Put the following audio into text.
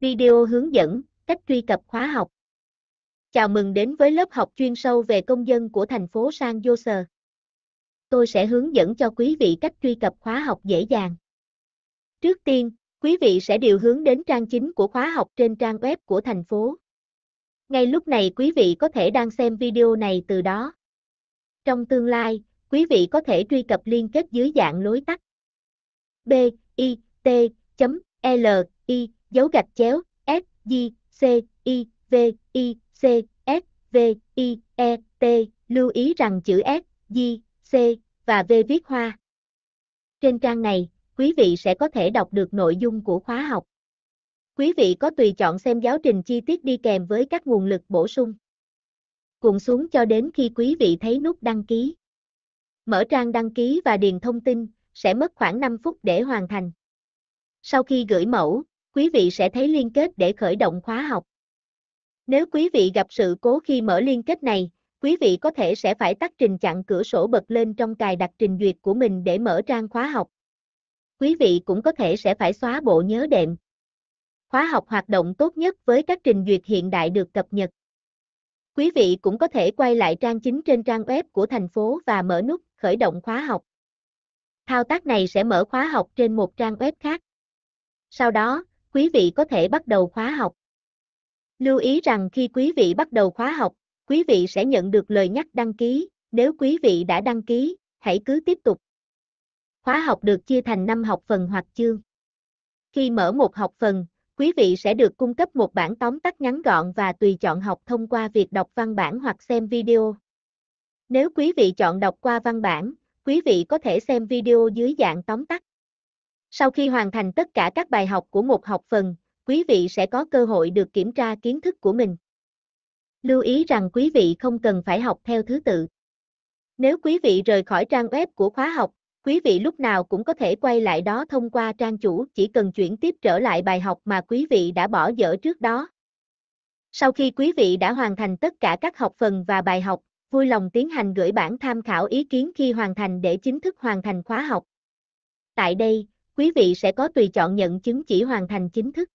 Video hướng dẫn, cách truy cập khóa học. Chào mừng đến với lớp học chuyên sâu về công dân của thành phố San Jose. Tôi sẽ hướng dẫn cho quý vị cách truy cập khóa học dễ dàng. Trước tiên, quý vị sẽ điều hướng đến trang chính của khóa học trên trang web của thành phố. Ngay lúc này quý vị có thể đang xem video này từ đó. Trong tương lai, quý vị có thể truy cập liên kết dưới dạng lối tắt. B, I, T, L, I, dấu gạch chéo, S, J, C, I, V, I, C, S, V, I, E, T, lưu ý rằng chữ S, J, C và V viết hoa. Trên trang này, quý vị sẽ có thể đọc được nội dung của khóa học. Quý vị có tùy chọn xem giáo trình chi tiết đi kèm với các nguồn lực bổ sung. Cuộn xuống cho đến khi quý vị thấy nút đăng ký. Mở trang đăng ký và điền thông tin, sẽ mất khoảng 5 phút để hoàn thành. Sau khi gửi mẫu, quý vị sẽ thấy liên kết để khởi động khóa học. Nếu quý vị gặp sự cố khi mở liên kết này, quý vị có thể sẽ phải tắt trình chặn cửa sổ bật lên trong cài đặt trình duyệt của mình để mở trang khóa học. Quý vị cũng có thể sẽ phải xóa bộ nhớ đệm. Khóa học hoạt động tốt nhất với các trình duyệt hiện đại được cập nhật. Quý vị cũng có thể quay lại trang chính trên trang web của thành phố và mở nút khởi động khóa học. Thao tác này sẽ mở khóa học trên một trang web khác. Sau đó, quý vị có thể bắt đầu khóa học. Lưu ý rằng khi quý vị bắt đầu khóa học, quý vị sẽ nhận được lời nhắc đăng ký, nếu quý vị đã đăng ký, hãy cứ tiếp tục. Khóa học được chia thành 5 học phần hoặc chương. Khi mở một học phần, quý vị sẽ được cung cấp một bản tóm tắt ngắn gọn và tùy chọn học thông qua việc đọc văn bản hoặc xem video. Nếu quý vị chọn đọc qua văn bản, quý vị có thể xem video dưới dạng tóm tắt. Sau khi hoàn thành tất cả các bài học của một học phần, quý vị sẽ có cơ hội được kiểm tra kiến thức của mình. Lưu ý rằng quý vị không cần phải học theo thứ tự. Nếu quý vị rời khỏi trang web của khóa học, quý vị lúc nào cũng có thể quay lại đó thông qua trang chủ, chỉ cần chuyển tiếp trở lại bài học mà quý vị đã bỏ dở trước đó. Sau khi quý vị đã hoàn thành tất cả các học phần và bài học, vui lòng tiến hành gửi bản tham khảo ý kiến khi hoàn thành để chính thức hoàn thành khóa học. Tại đây, quý vị sẽ có tùy chọn nhận chứng chỉ hoàn thành chính thức.